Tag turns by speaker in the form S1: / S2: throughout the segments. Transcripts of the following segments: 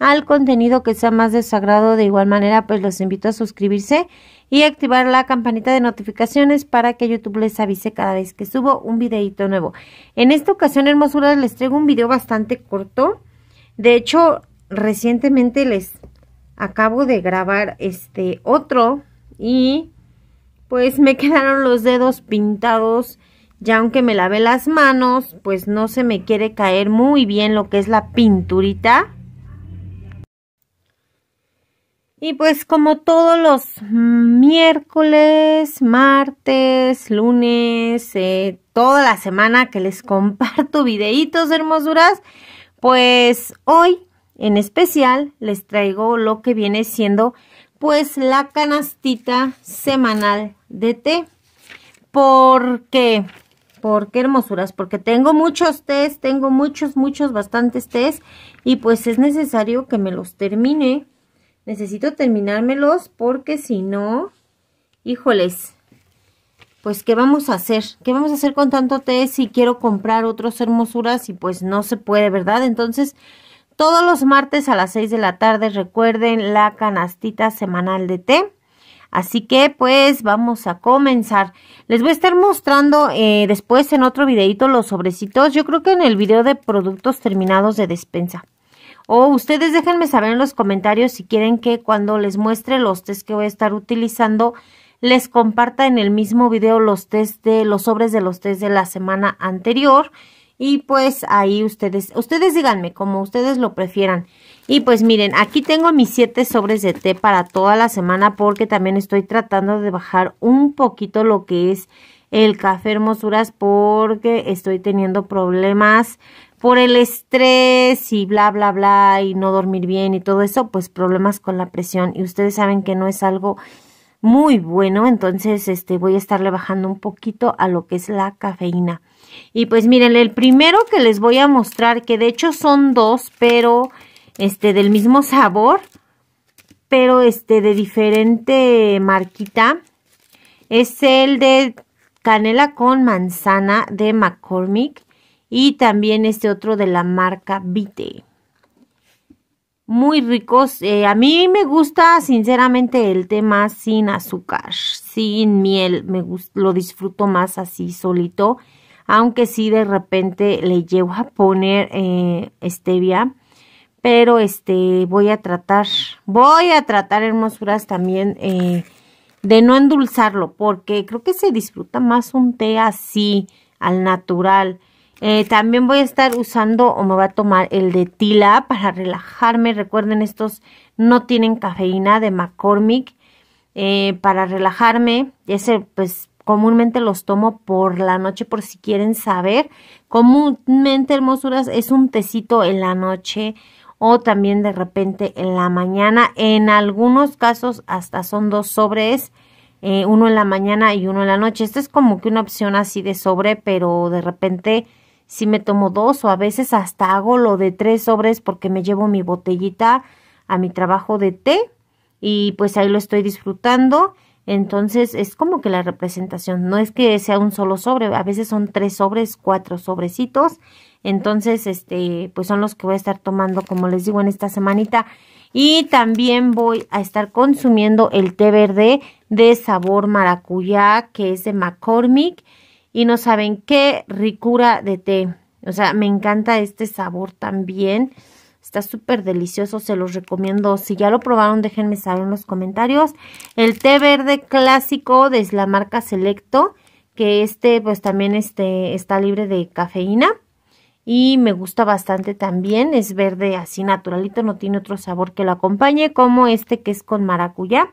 S1: al contenido que sea más desagrado. De igual manera, pues los invito a suscribirse y activar la campanita de notificaciones para que YouTube les avise cada vez que subo un videito nuevo. En esta ocasión, hermosuras, les traigo un video bastante corto. De hecho, recientemente les acabo de grabar este otro y pues me quedaron los dedos pintados. Ya aunque me lavé las manos, pues no se me quiere caer muy bien lo que es la pinturita Y pues como todos los miércoles, martes, lunes, eh, toda la semana que les comparto videitos de hermosuras, pues hoy en especial les traigo lo que viene siendo pues la canastita semanal de té. ¿Por qué? ¿Por qué hermosuras? Porque tengo muchos tés, tengo muchos, muchos, bastantes tés y pues es necesario que me los termine Necesito terminármelos porque si no, híjoles, pues ¿qué vamos a hacer? ¿Qué vamos a hacer con tanto té si quiero comprar otras hermosuras y pues no se puede, ¿verdad? Entonces, todos los martes a las 6 de la tarde recuerden la canastita semanal de té. Así que pues vamos a comenzar. Les voy a estar mostrando eh, después en otro videito los sobrecitos. Yo creo que en el video de productos terminados de despensa. O ustedes déjenme saber en los comentarios si quieren que cuando les muestre los test que voy a estar utilizando, les comparta en el mismo video los test de los sobres de los test de la semana anterior. Y pues ahí ustedes, ustedes díganme como ustedes lo prefieran. Y pues miren, aquí tengo mis 7 sobres de té para toda la semana porque también estoy tratando de bajar un poquito lo que es el café hermosuras porque estoy teniendo problemas por el estrés y bla, bla, bla, y no dormir bien y todo eso, pues problemas con la presión. Y ustedes saben que no es algo muy bueno, entonces este voy a estarle bajando un poquito a lo que es la cafeína. Y pues miren, el primero que les voy a mostrar, que de hecho son dos, pero este del mismo sabor, pero este de diferente marquita, es el de canela con manzana de McCormick. Y también este otro de la marca Vite. Muy ricos. Eh, a mí me gusta sinceramente el más sin azúcar, sin miel. Me lo disfruto más así solito. Aunque sí de repente le llevo a poner eh, stevia pero este voy a tratar, voy a tratar hermosuras también eh, de no endulzarlo, porque creo que se disfruta más un té así, al natural. Eh, también voy a estar usando o me va a tomar el de tila para relajarme. Recuerden, estos no tienen cafeína de McCormick eh, para relajarme. Ese, pues, comúnmente los tomo por la noche por si quieren saber. Comúnmente, hermosuras, es un tecito en la noche o también de repente en la mañana. En algunos casos hasta son dos sobres. Eh, uno en la mañana y uno en la noche. Esta es como que una opción así de sobre, pero de repente si me tomo dos o a veces hasta hago lo de tres sobres porque me llevo mi botellita a mi trabajo de té y pues ahí lo estoy disfrutando. Entonces es como que la representación, no es que sea un solo sobre, a veces son tres sobres, cuatro sobrecitos. Entonces, este, pues son los que voy a estar tomando, como les digo, en esta semanita. Y también voy a estar consumiendo el té verde de sabor maracuyá, que es de McCormick y no saben qué ricura de té. O sea, me encanta este sabor también. Está súper delicioso, se los recomiendo. Si ya lo probaron, déjenme saber en los comentarios. El té verde clásico de la marca Selecto, que este pues también este, está libre de cafeína. Y me gusta bastante también, es verde así naturalito, no tiene otro sabor que lo acompañe, como este que es con maracuyá.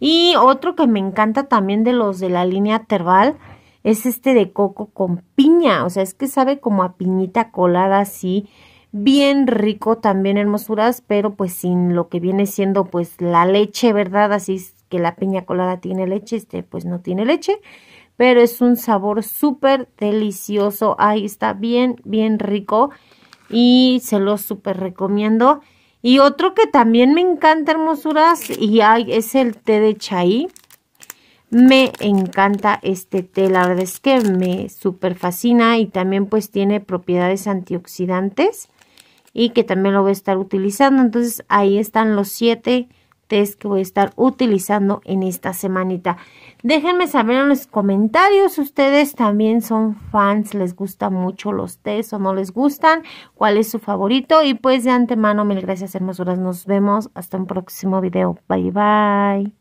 S1: Y otro que me encanta también de los de la línea Terval, es este de coco con piña, o sea, es que sabe como a piñita colada así, bien rico también hermosuras, pero pues sin lo que viene siendo pues la leche, ¿verdad? Así es que la piña colada tiene leche, este pues no tiene leche, pero es un sabor súper delicioso, ahí está bien, bien rico y se lo súper recomiendo. Y otro que también me encanta hermosuras y hay, es el té de chai me encanta este té, la verdad es que me súper fascina y también pues tiene propiedades antioxidantes y que también lo voy a estar utilizando. Entonces ahí están los siete tés que voy a estar utilizando en esta semanita. Déjenme saber en los comentarios ustedes también son fans, les gustan mucho los tés o no les gustan, cuál es su favorito y pues de antemano mil gracias hermosuras, nos vemos hasta un próximo video, bye bye.